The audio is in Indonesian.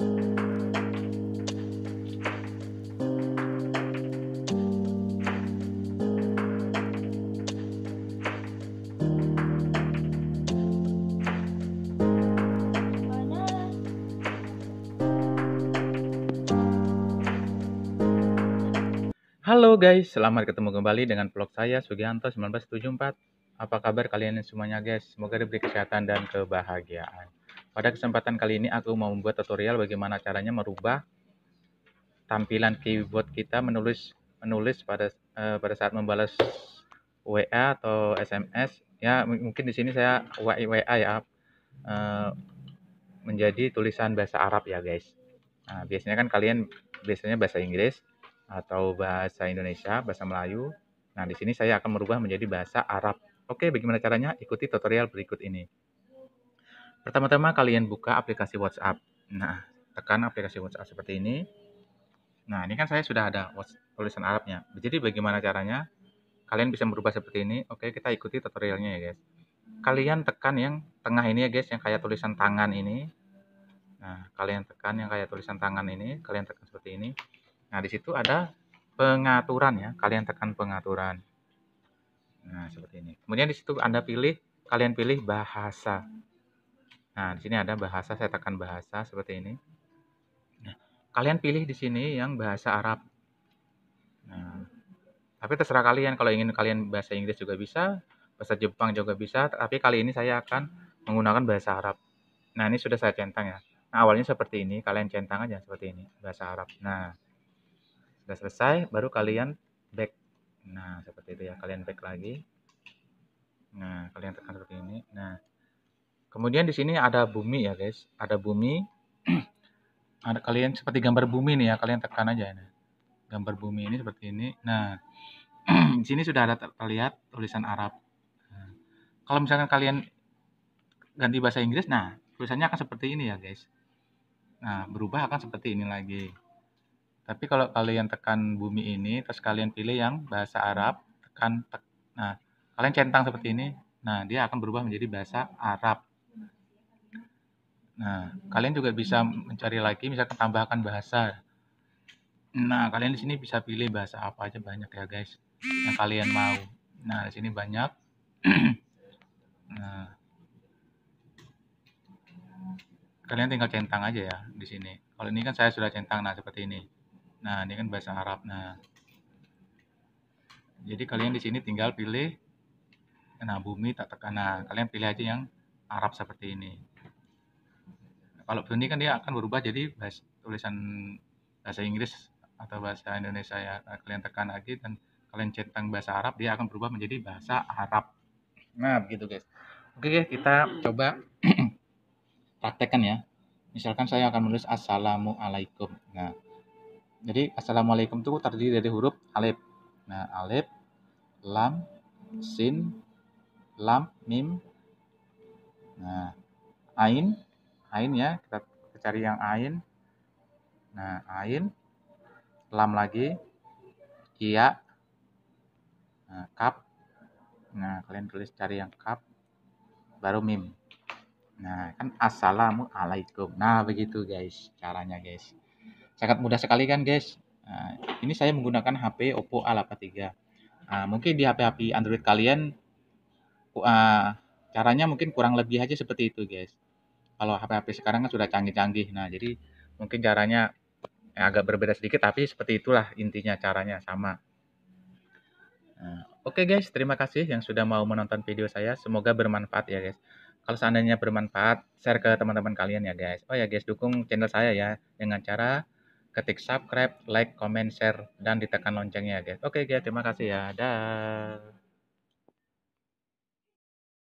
Halo guys, selamat ketemu kembali dengan vlog saya Sugianto 1974. Apa kabar kalian semuanya guys? Semoga diberi kesehatan dan kebahagiaan. Pada kesempatan kali ini aku mau membuat tutorial bagaimana caranya merubah tampilan keyboard kita menulis menulis pada eh, pada saat membalas WA atau SMS. Ya, mungkin di sini saya WA ya. Eh, menjadi tulisan bahasa Arab ya, guys. Nah, biasanya kan kalian biasanya bahasa Inggris atau bahasa Indonesia, bahasa Melayu. Nah, di sini saya akan merubah menjadi bahasa Arab. Oke, bagaimana caranya? Ikuti tutorial berikut ini. Pertama-tama kalian buka aplikasi WhatsApp. Nah, tekan aplikasi WhatsApp seperti ini. Nah, ini kan saya sudah ada tulisan Arabnya. Jadi bagaimana caranya? Kalian bisa merubah seperti ini. Oke, kita ikuti tutorialnya ya, guys. Kalian tekan yang tengah ini ya, guys, yang kayak tulisan tangan ini. Nah, kalian tekan yang kayak tulisan tangan ini, kalian tekan seperti ini. Nah, di situ ada pengaturan ya. Kalian tekan pengaturan. Nah, seperti ini. Kemudian di situ Anda pilih, kalian pilih bahasa. Nah, di sini ada bahasa, saya tekan bahasa seperti ini. Nah, kalian pilih di sini yang bahasa Arab. Nah, tapi terserah kalian, kalau ingin kalian bahasa Inggris juga bisa, bahasa Jepang juga bisa, tapi kali ini saya akan menggunakan bahasa Arab. Nah, ini sudah saya centang ya. Nah, awalnya seperti ini, kalian centang aja seperti ini, bahasa Arab. Nah, sudah selesai, baru kalian back. Nah, seperti itu ya, kalian back lagi. Nah, kalian tekan seperti ini. Nah, Kemudian di sini ada bumi ya guys, ada bumi. ada kalian seperti gambar bumi nih ya, kalian tekan aja ini. Gambar bumi ini seperti ini. Nah, di sini sudah ada terlihat tulisan Arab. Nah, kalau misalkan kalian ganti bahasa Inggris, nah tulisannya akan seperti ini ya guys. Nah, berubah akan seperti ini lagi. Tapi kalau kalian tekan bumi ini, terus kalian pilih yang bahasa Arab, tekan tek, nah kalian centang seperti ini, nah dia akan berubah menjadi bahasa Arab. Nah, kalian juga bisa mencari lagi, misalkan tambahkan bahasa. Nah, kalian di sini bisa pilih bahasa apa aja banyak ya guys, yang kalian mau. Nah, di sini banyak. nah, kalian tinggal centang aja ya di sini. Kalau ini kan saya sudah centang, nah seperti ini. Nah, ini kan bahasa Arab. Nah, jadi kalian di sini tinggal pilih. Nah, bumi tak tekan. kalian pilih aja yang Arab seperti ini kalau Brownie kan dia akan berubah jadi bahasa, tulisan bahasa Inggris atau bahasa Indonesia ya nah, kalian tekan lagi dan kalian centang bahasa Arab dia akan berubah menjadi bahasa Arab nah begitu guys oke guys kita coba praktekkan ya misalkan saya akan menulis assalamualaikum nah jadi assalamualaikum itu terdiri dari huruf alif nah alif lam sin lam mim nah ain ain ya kita, cari yang ain nah ain lam lagi iya nah, cup nah kalian tulis cari yang kap baru mim nah kan assalamualaikum nah begitu guys caranya guys sangat mudah sekali kan guys nah, ini saya menggunakan HP Oppo A83 nah, mungkin di HP-HP Android kalian uh, caranya mungkin kurang lebih aja seperti itu guys kalau HP-HP sekarang kan sudah canggih-canggih nah jadi mungkin caranya eh, agak berbeda sedikit tapi seperti itulah intinya caranya sama nah, oke okay guys terima kasih yang sudah mau menonton video saya semoga bermanfaat ya guys kalau seandainya bermanfaat share ke teman-teman kalian ya guys oh ya guys dukung channel saya ya dengan cara ketik subscribe like comment share dan ditekan loncengnya guys oke okay guys terima kasih ya dah